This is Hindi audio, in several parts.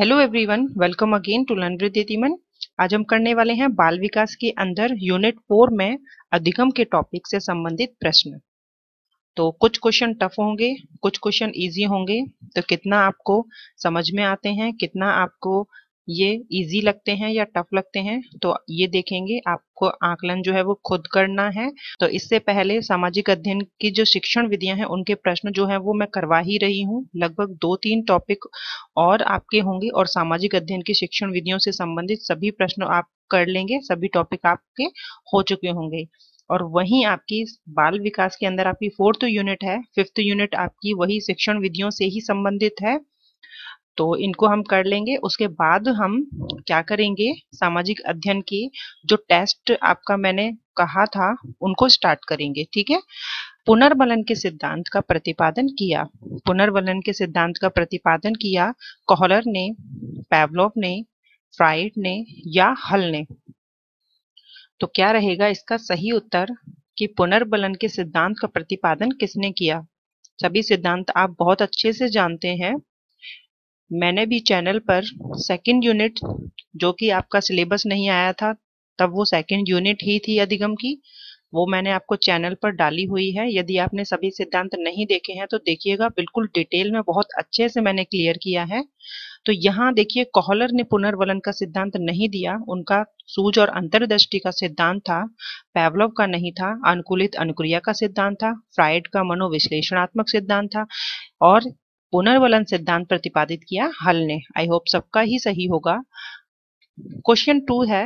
hello everyone welcome again to learn with यतिमन आज हम करने वाले हैं बाल विकास के अंदर यूनिट फोर में अधिगम के टॉपिक से संबंधित प्रश्न तो कुछ क्वेश्चन टफ होंगे कुछ क्वेश्चन इजी होंगे तो कितना आपको समझ में आते हैं कितना आपको ये इजी लगते हैं या टफ लगते हैं तो ये देखेंगे आपको आकलन जो है वो खुद करना है तो इससे पहले सामाजिक अध्ययन की जो शिक्षण विधियां हैं उनके प्रश्न जो है वो मैं करवा ही रही हूँ लगभग दो तीन टॉपिक और आपके होंगे और सामाजिक अध्ययन की शिक्षण विधियों से संबंधित सभी प्रश्न आप कर लेंगे सभी टॉपिक आपके हो चुके होंगे और वहीं आपकी बाल विकास के अंदर आपकी फोर्थ यूनिट है फिफ्थ यूनिट आपकी वही शिक्षण विधियों से ही संबंधित है तो इनको हम कर लेंगे उसके बाद हम क्या करेंगे सामाजिक अध्ययन की जो टेस्ट आपका मैंने कहा था उनको स्टार्ट करेंगे ठीक है पुनर्वलन के सिद्धांत का प्रतिपादन किया पुनर्वलन के सिद्धांत का प्रतिपादन किया कोहलर ने पैवलोव ने फ्राइड ने या हल ने तो क्या रहेगा इसका सही उत्तर कि पुनर्बलन के सिद्धांत का प्रतिपादन किसने किया सभी सिद्धांत आप बहुत अच्छे से जानते हैं मैंने भी चैनल पर सेकंड यूनिट जो कि आपका सिलेबस नहीं आया था तब वो सेकंड यूनिट ही थी अधिगम की वो मैंने आपको चैनल पर डाली हुई है यदि आपने सभी सिद्धांत नहीं देखे हैं तो देखिएगा बिल्कुल डिटेल में बहुत अच्छे से मैंने क्लियर किया है तो यहाँ देखिए कोहलर ने पुनर्वलन का सिद्धांत नहीं दिया उनका सूझ और अंतर्दृष्टि का सिद्धांत था पैवलव का नहीं था अनुकूलित अनुक्रिया का सिद्धांत था फ्राइड का मनोविश्लेषणात्मक सिद्धांत था और पुनर्वलन सिद्धांत प्रतिपादित किया हल ने आई होप सबका ही सही होगा क्वेश्चन टू है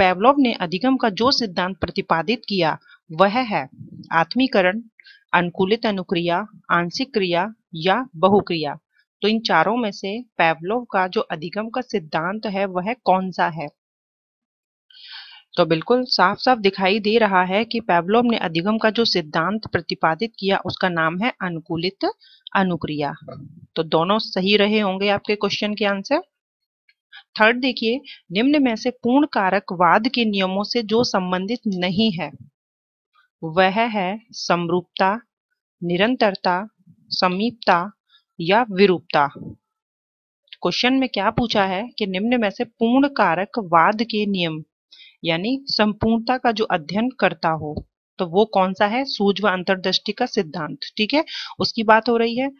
पेवलोव ने अधिगम का जो सिद्धांत प्रतिपादित किया वह है आत्मीकरण अनुकूलित अनुक्रिया आंशिक क्रिया या बहुक्रिया तो इन चारों में से पेवलोव का जो अधिगम का सिद्धांत है वह कौन सा है तो बिल्कुल साफ साफ दिखाई दे रहा है कि पैब्लोम ने अधिगम का जो सिद्धांत प्रतिपादित किया उसका नाम है अनुकूलित अनुक्रिया तो दोनों सही रहे होंगे आपके क्वेश्चन के आंसर थर्ड देखिए निम्न में से पूर्ण कारक वाद के नियमों से जो संबंधित नहीं है वह है समरूपता निरंतरता समीपता या विरूपता क्वेश्चन में क्या पूछा है कि निम्न में से पूर्ण कारक वाद के नियम यानी संपूर्णता का जो अध्ययन करता हो तो वो कौन सा है सूझ व अंतर्दृष्टि का सिद्धांत ठीक है उसकी बात हो रही है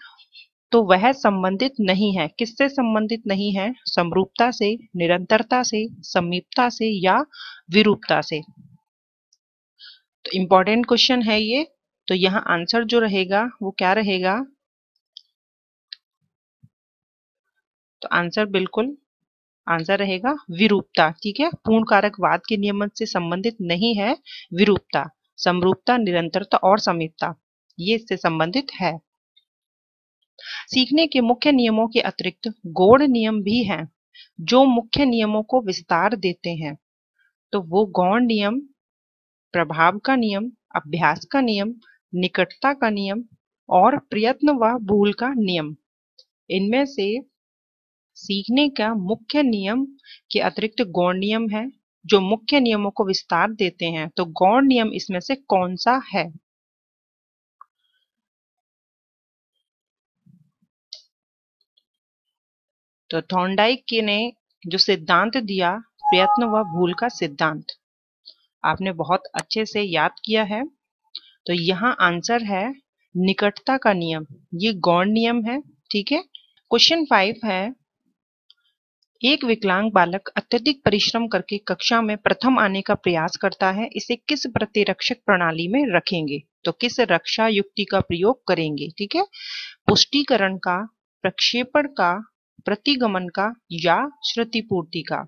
तो वह संबंधित नहीं है किससे संबंधित नहीं है समरूपता से निरंतरता से समीपता से या विरूपता से तो इंपॉर्टेंट क्वेश्चन है ये तो यहाँ आंसर जो रहेगा वो क्या रहेगा तो आंसर बिल्कुल आंसर रहेगा विरूपता ठीक है पूर्ण कारक वाद के नियमन से संबंधित नहीं है विरूपता समरूपता निरंतरता और समीपता ये इससे संबंधित है सीखने के मुख्य नियमों के अतिरिक्त गौड़ नियम भी हैं जो मुख्य नियमों को विस्तार देते हैं तो वो गौण नियम प्रभाव का नियम अभ्यास का नियम निकटता का नियम और प्रयत्न व भूल का नियम इनमें से सीखने का मुख्य नियम के अतिरिक्त गौण नियम है जो मुख्य नियमों को विस्तार देते हैं तो गौण नियम इसमें से कौन सा है तो थॉन्डाइक ने जो सिद्धांत दिया प्रयत्न व भूल का सिद्धांत आपने बहुत अच्छे से याद किया है तो यहाँ आंसर है निकटता का नियम ये गौण नियम है ठीक है क्वेश्चन फाइव है एक विकलांग बालक अत्यधिक परिश्रम करके कक्षा में प्रथम आने का प्रयास करता है इसे किस प्रतिरक्षक प्रणाली में रखेंगे तो किस रक्षा युक्ति का प्रयोग करेंगे ठीक है पुष्टिकरण का प्रक्षेपण का प्रतिगमन का या श्रुतिपूर्ति का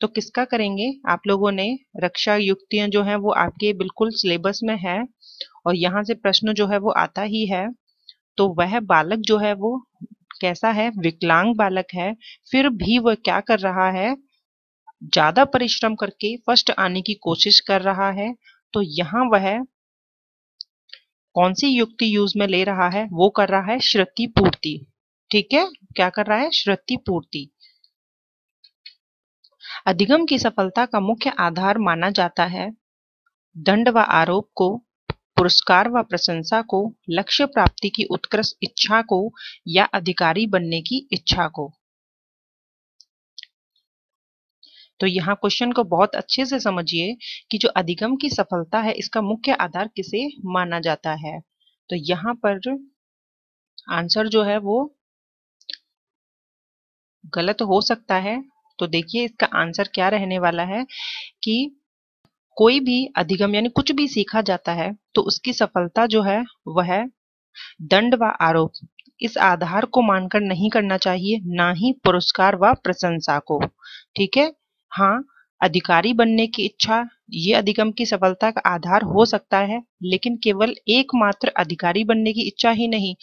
तो किसका करेंगे आप लोगों ने रक्षा युक्तियां जो है वो आपके बिल्कुल सिलेबस में है और यहाँ से प्रश्न जो है वो आता ही है तो वह बालक जो है वो कैसा है विकलांग बालक है फिर भी वह क्या कर रहा है ज्यादा परिश्रम करके फर्स्ट आने की कोशिश कर रहा है तो यहाँ वह कौन सी युक्ति यूज में ले रहा है वो कर रहा है श्रुति पूर्ति ठीक है क्या कर रहा है श्रुति पूर्ति अधिगम की सफलता का मुख्य आधार माना जाता है दंड व आरोप को पुरस्कार व प्रशंसा को लक्ष्य प्राप्ति की उत्कृष्ट इच्छा को या अधिकारी बनने की इच्छा को तो यहाँ क्वेश्चन को बहुत अच्छे से समझिए कि जो अधिगम की सफलता है इसका मुख्य आधार किसे माना जाता है तो यहाँ पर आंसर जो है वो गलत हो सकता है तो देखिए इसका आंसर क्या रहने वाला है कि कोई भी अधिगम यानी कुछ भी सीखा जाता है तो उसकी सफलता जो है वह है दंड व आरोप इस आधार को मानकर नहीं करना चाहिए ना ही पुरस्कार व प्रशंसा को ठीक है हाँ अधिकारी बनने की इच्छा ये अधिगम की सफलता का आधार हो सकता है लेकिन केवल एकमात्र अधिकारी बनने की इच्छा ही नहीं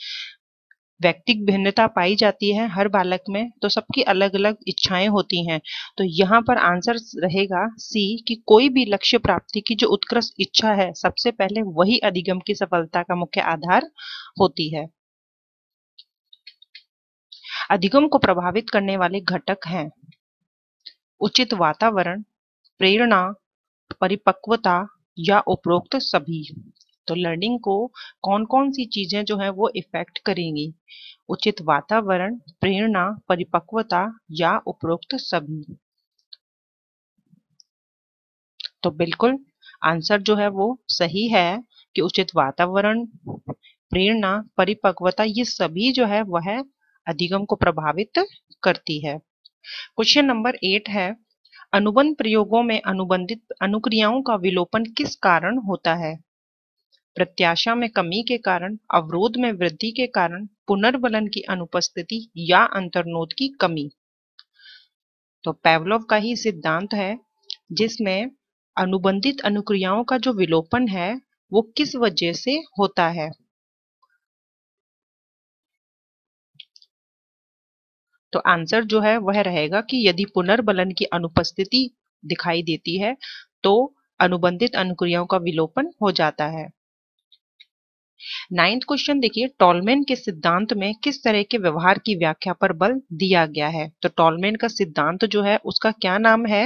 व्यक्तिक भिन्नता पाई जाती है हर बालक में तो सबकी अलग अलग इच्छाएं होती हैं तो यहाँ पर आंसर रहेगा सी कि कोई भी लक्ष्य प्राप्ति की जो उत्कृष्ट इच्छा है सबसे पहले वही अधिगम की सफलता का मुख्य आधार होती है अधिगम को प्रभावित करने वाले घटक हैं उचित वातावरण प्रेरणा परिपक्वता या उपरोक्त सभी तो लर्निंग को कौन कौन सी चीजें जो है वो इफेक्ट करेंगी उचित वातावरण प्रेरणा परिपक्वता या उपरोक्त सभी तो बिल्कुल आंसर जो है वो सही है कि उचित वातावरण प्रेरणा परिपक्वता ये सभी जो है वह अधिगम को प्रभावित करती है क्वेश्चन नंबर एट है अनुबंध प्रयोगों में अनुबंधित अनुक्रियाओं का विलोपन किस कारण होता है प्रत्याशा में कमी के कारण अवरोध में वृद्धि के कारण पुनर्बलन की अनुपस्थिति या अंतर्नोद की कमी तो पेवलोव का ही सिद्धांत है जिसमें अनुबंधित अनुक्रियाओं का जो विलोपन है वो किस वजह से होता है तो आंसर जो है वह रहेगा कि यदि पुनर्बलन की अनुपस्थिति दिखाई देती है तो अनुबंधित अनुक्रियाओं का विलोपन हो जाता है नाइन्थ क्वेश्चन देखिए टॉलमेन के सिद्धांत में किस तरह के व्यवहार की व्याख्या पर बल दिया गया है तो टॉलमेन का सिद्धांत जो है उसका क्या नाम है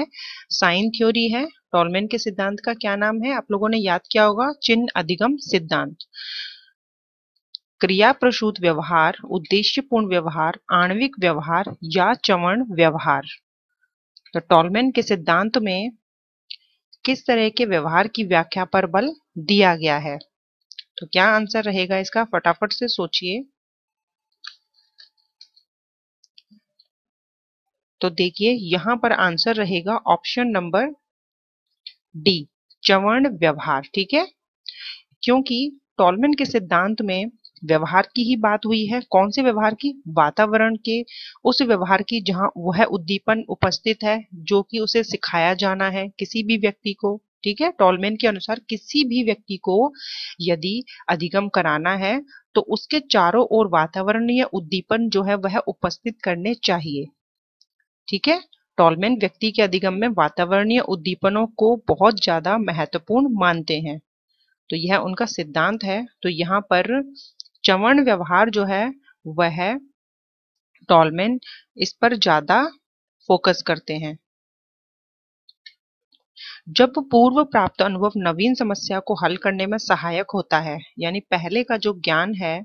साइन थ्योरी है टॉलमेन के सिद्धांत का क्या नाम है आप लोगों ने याद किया होगा चिन्ह अधिगम सिद्धांत क्रिया प्रसूत व्यवहार उद्देश्यपूर्ण व्यवहार आणविक व्यवहार या चवण व्यवहार तो टॉलमेन के सिद्धांत में किस तरह के व्यवहार की व्याख्या पर बल दिया गया है तो क्या आंसर रहेगा इसका फटाफट से सोचिए तो देखिए यहां पर आंसर रहेगा ऑप्शन नंबर डी चवर्ण व्यवहार ठीक है क्योंकि टॉलमेन के सिद्धांत में व्यवहार की ही बात हुई है कौन से व्यवहार की वातावरण के उस व्यवहार की जहाँ वह उद्दीपन उपस्थित है जो कि उसे सिखाया जाना है किसी भी व्यक्ति को ठीक है टॉलमेन के अनुसार किसी भी व्यक्ति को यदि अधिगम कराना है तो उसके चारों ओर वातावरणीय उद्दीपन जो है वह उपस्थित करने चाहिए ठीक है टॉलमेन व्यक्ति के अधिगम में वातावरणीय उद्दीपनों को बहुत ज्यादा महत्वपूर्ण मानते हैं तो यह उनका सिद्धांत है तो यहाँ पर चवण व्यवहार जो है वह टॉलमेन इस पर ज्यादा फोकस करते हैं जब पूर्व प्राप्त अनुभव नवीन समस्या को हल करने में सहायक होता है यानी पहले का जो ज्ञान है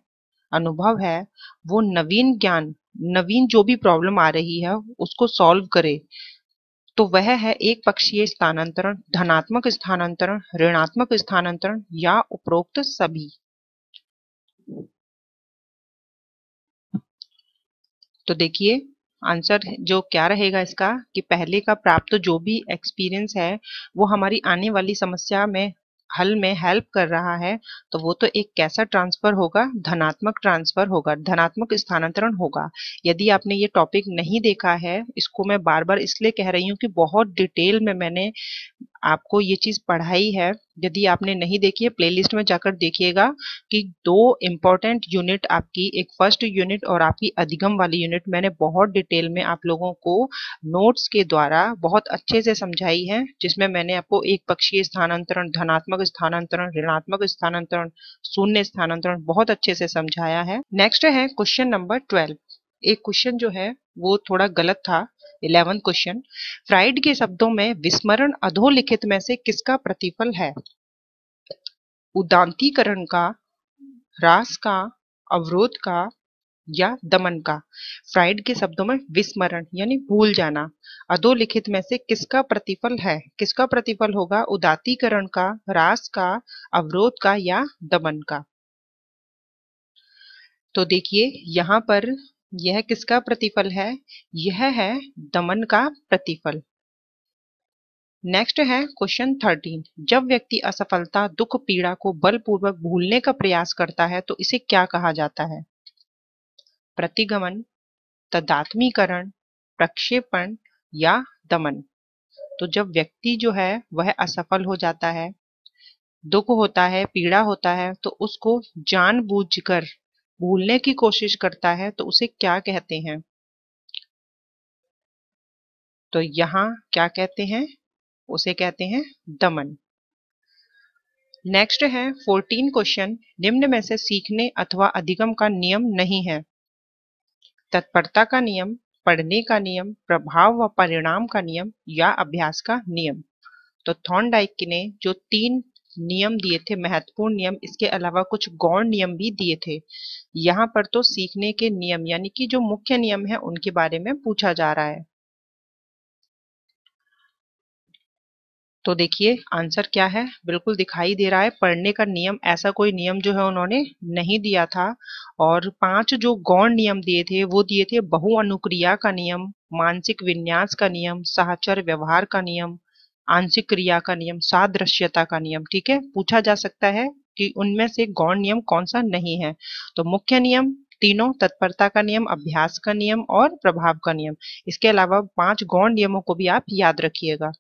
अनुभव है वो नवीन ज्ञान नवीन जो भी प्रॉब्लम आ रही है उसको सॉल्व करे तो वह है एक पक्षीय स्थानांतरण धनात्मक स्थानांतरण ऋणात्मक स्थानांतरण या उपरोक्त सभी तो देखिए आंसर जो क्या रहेगा इसका कि पहले का प्राप्त जो भी एक्सपीरियंस है वो हमारी आने वाली समस्या में हल में हेल्प कर रहा है तो वो तो एक कैसा ट्रांसफर होगा धनात्मक ट्रांसफर होगा धनात्मक स्थानांतरण होगा यदि आपने ये टॉपिक नहीं देखा है इसको मैं बार बार इसलिए कह रही हूँ कि बहुत डिटेल में मैंने आपको ये चीज़ पढ़ाई है यदि आपने नहीं देखी है प्लेलिस्ट में जाकर देखिएगा कि दो इम्पोर्टेंट यूनिट आपकी एक फर्स्ट यूनिट और आपकी अधिगम वाली यूनिट मैंने बहुत डिटेल में आप लोगों को नोट्स के द्वारा बहुत अच्छे से समझाई है जिसमें मैंने आपको एक पक्षीय स्थानांतरण धनात्मक स्थानांतरण ऋणात्मक स्थानांतरण शून्य स्थानांतरण बहुत अच्छे से समझाया है नेक्स्ट है क्वेश्चन नंबर ट्वेल्व एक क्वेश्चन जो है वो थोड़ा गलत था इलेवन क्वेश्चन फ्राइड के शब्दों में विस्मरण अधोलिखित में से किसका प्रतिफल है उदांतीकरण का रास का अवरोध का या दमन का फ्राइड के शब्दों में विस्मरण यानी भूल जाना अधोलिखित में से किसका प्रतिफल है किसका प्रतिफल होगा उदातीकरण का रास का अवरोध का या दमन का तो देखिए यहाँ पर यह किसका प्रतिफल है यह है दमन का प्रतिफल नेक्स्ट है क्वेश्चन थर्टीन जब व्यक्ति असफलता दुख पीड़ा को बलपूर्वक भूलने का प्रयास करता है तो इसे क्या कहा जाता है प्रतिगमन तदात्मीकरण प्रक्षेपण या दमन तो जब व्यक्ति जो है वह असफल हो जाता है दुख होता है पीड़ा होता है तो उसको जानबूझकर भूलने की कोशिश करता है तो उसे क्या कहते हैं तो यहां क्या कहते हैं उसे कहते हैं दमन नेक्स्ट है फोर्टीन क्वेश्चन निम्न में से सीखने अथवा अधिगम का नियम नहीं है तत्परता का नियम पढ़ने का नियम प्रभाव व परिणाम का नियम या अभ्यास का नियम तो डाइक ने जो तीन नियम दिए थे महत्वपूर्ण नियम इसके अलावा कुछ गौण नियम भी दिए थे यहाँ पर तो सीखने के नियम यानी कि जो मुख्य नियम है उनके बारे में पूछा जा रहा है तो देखिए आंसर क्या है बिल्कुल दिखाई दे रहा है पढ़ने का नियम ऐसा कोई नियम जो है उन्होंने नहीं दिया था और पांच जो गौण नियम दिए थे वो दिए थे बहु अनुक्रिया का नियम मानसिक विन्यास का नियम सहचर व्यवहार का नियम आंशिक क्रिया का नियम सादृश्यता का नियम ठीक है पूछा जा सकता है कि उनमें से गौण नियम कौन सा नहीं है तो मुख्य नियम तीनों तत्परता का नियम अभ्यास का नियम और प्रभाव का नियम इसके अलावा पांच गौण नियमों को भी आप याद रखिएगा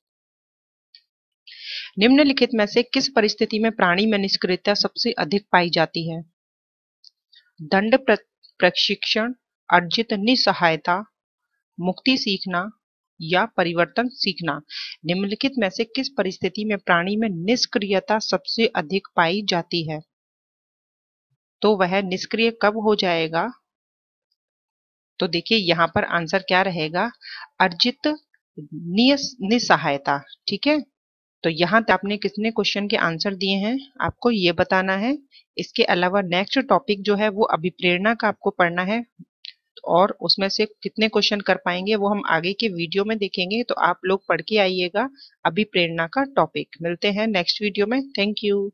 निम्नलिखित में से किस परिस्थिति में प्राणी में निष्क्रियता सबसे अधिक पाई जाती है दंड प्रशिक्षण अर्जित निसहायता मुक्ति सीखना या परिवर्तन सीखना निम्नलिखित में से किस परिस्थिति में प्राणी में निष्क्रियता सबसे अधिक पाई जाती है तो वह निष्क्रिय कब हो जाएगा तो देखिए यहाँ पर आंसर क्या रहेगा अर्जित निसहायता ठीक है तो यहाँ आपने कितने क्वेश्चन के आंसर दिए हैं आपको ये बताना है इसके अलावा नेक्स्ट टॉपिक जो है वो अभिप्रेरणा का आपको पढ़ना है और उसमें से कितने क्वेश्चन कर पाएंगे वो हम आगे के वीडियो में देखेंगे तो आप लोग पढ़ के आइएगा अभी प्रेरणा का टॉपिक मिलते हैं नेक्स्ट वीडियो में थैंक यू